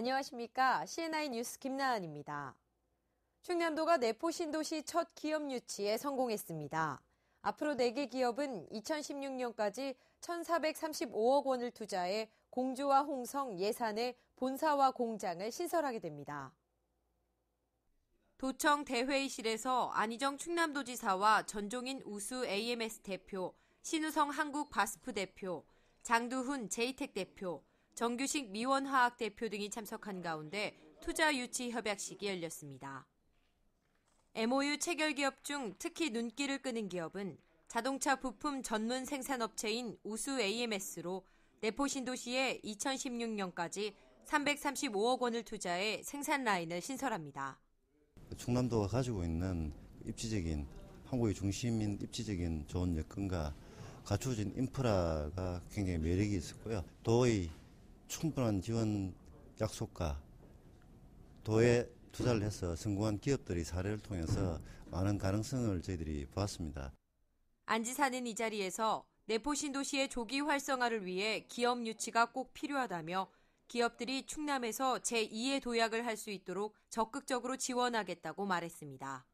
안녕하십니까. CNI 뉴스 김나은입니다. 충남도가 내포 신도시 첫 기업 유치에 성공했습니다. 앞으로 4개 기업은 2016년까지 1,435억 원을 투자해 공주와 홍성 예산의 본사와 공장을 신설하게 됩니다. 도청 대회의실에서 안희정 충남도지사와 전종인 우수 AMS 대표, 신우성 한국 바스프 대표, 장두훈 제이텍 대표, 정규식 미원화학 대표 등이 참석한 가운데 투자 유치 협약식이 열렸습니다. MOU 체결 기업 중 특히 눈길을 끄는 기업은 자동차 부품 전문 생산업체인 우수 AMS로 내포신도시에 2016년까지 335억 원을 투자해 생산 라인을 신설합니다. 충남도가 가지고 있는 입지적인 한국의 중심인 입지적인 좋은 여건과 갖추어진 인프라가 굉장히 매력이 있었고요. 도의 충분한 지원 약속과 도에 투자를 해서 성공한 기업들의 사례를 통해서 많은 가능성을 저희들이 보았습니다. 안지사는 이 자리에서 내포 신도시의 조기 활성화를 위해 기업 유치가 꼭 필요하다며 기업들이 충남에서 제2의 도약을 할 수 있도록 적극적으로 지원하겠다고 말했습니다.